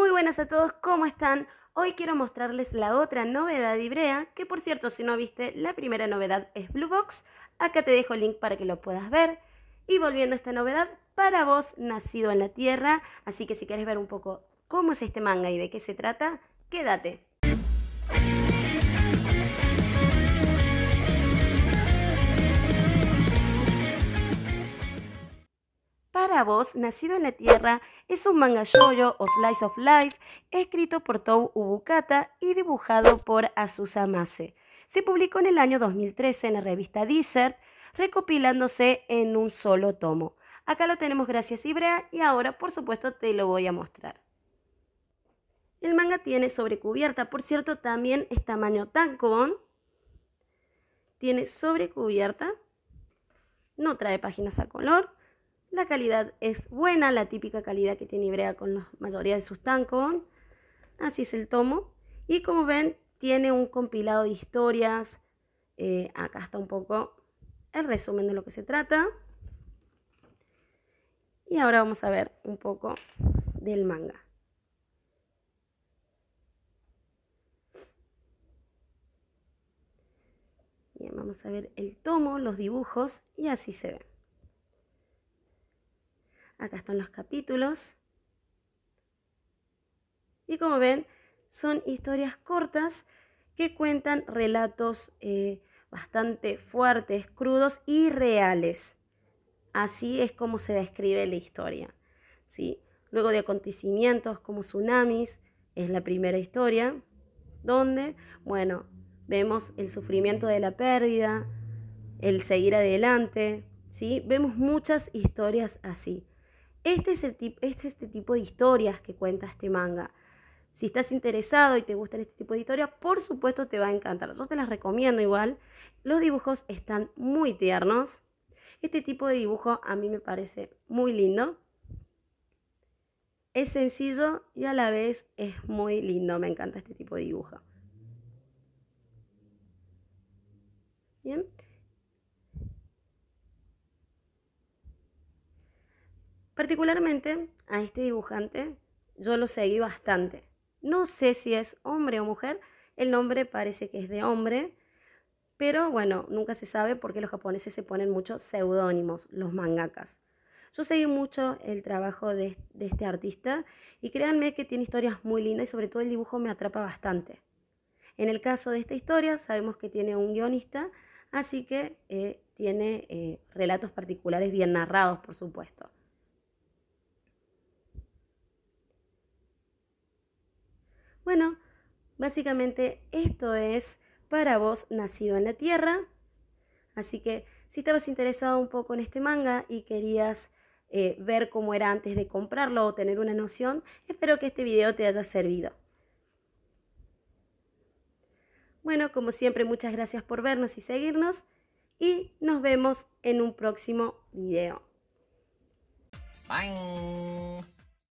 Muy buenas a todos, ¿cómo están? Hoy quiero mostrarles la otra novedad de Ibrea, que por cierto, si no viste, la primera novedad es Blue Box. Acá te dejo el link para que lo puedas ver. Y volviendo a esta novedad, para vos, nacido en la Tierra, así que si querés ver un poco cómo es este manga y de qué se trata, quédate. para Nacido en la Tierra, es un manga yoyo o slice of life escrito por Tou Ubukata y dibujado por Azusa Mase. Se publicó en el año 2013 en la revista Dizert, recopilándose en un solo tomo. Acá lo tenemos gracias Ibrea y ahora por supuesto te lo voy a mostrar. El manga tiene sobrecubierta, por cierto también es tamaño tankobon. Tiene sobrecubierta, no trae páginas a color la calidad es buena, la típica calidad que tiene Ibrea con la mayoría de sus tancos. Así es el tomo. Y como ven, tiene un compilado de historias. Eh, acá está un poco el resumen de lo que se trata. Y ahora vamos a ver un poco del manga. Bien, vamos a ver el tomo, los dibujos y así se ve. Acá están los capítulos. Y como ven, son historias cortas que cuentan relatos eh, bastante fuertes, crudos y reales. Así es como se describe la historia. ¿sí? Luego de acontecimientos como tsunamis, es la primera historia, donde, bueno, vemos el sufrimiento de la pérdida, el seguir adelante, ¿sí? Vemos muchas historias así. Este es, el este, este, tipo de historias que cuenta este manga. Si estás interesado y te gustan este tipo de historias, por supuesto te va a encantar. Yo te las recomiendo igual. Los dibujos están muy tiernos. Este tipo de dibujo a mí me parece muy lindo. Es sencillo y a la vez es muy lindo. Me encanta este tipo de dibujo. Bien. Particularmente a este dibujante yo lo seguí bastante. No sé si es hombre o mujer, el nombre parece que es de hombre, pero bueno, nunca se sabe porque los japoneses se ponen muchos seudónimos, los mangakas. Yo seguí mucho el trabajo de, este artista y créanme que tiene historias muy lindas y sobre todo el dibujo me atrapa bastante. En el caso de esta historia sabemos que tiene un guionista, así que eh, tiene eh, relatos particulares bien narrados, por supuesto. Bueno, básicamente esto es para vos nacido en la tierra. Así que si estabas interesado un poco en este manga y querías eh, ver cómo era antes de comprarlo o tener una noción, espero que este video te haya servido. Bueno, como siempre, muchas gracias por vernos y seguirnos y nos vemos en un próximo video. Bye.